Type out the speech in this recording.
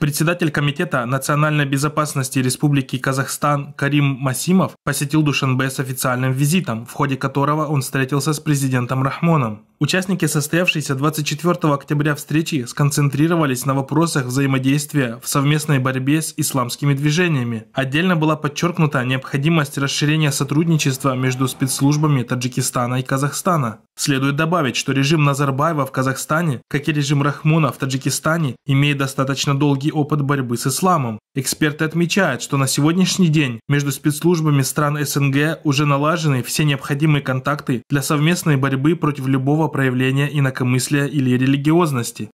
Председатель Комитета национальной безопасности Республики Казахстан Карим Масимов посетил Душанбе с официальным визитом, в ходе которого он встретился с президентом Рахмоном. Участники состоявшейся 24 октября встречи сконцентрировались на вопросах взаимодействия в совместной борьбе с исламскими движениями. Отдельно была подчеркнута необходимость расширения сотрудничества между спецслужбами Таджикистана и Казахстана. Следует добавить, что режим Назарбаева в Казахстане, как и режим Рахмона в Таджикистане, имеет достаточно долгий российский опыт борьбы с исламом. Эксперты отмечают, что на сегодняшний день между спецслужбами стран СНГ уже налажены все необходимые контакты для совместной борьбы против любого проявления инакомыслия или религиозности.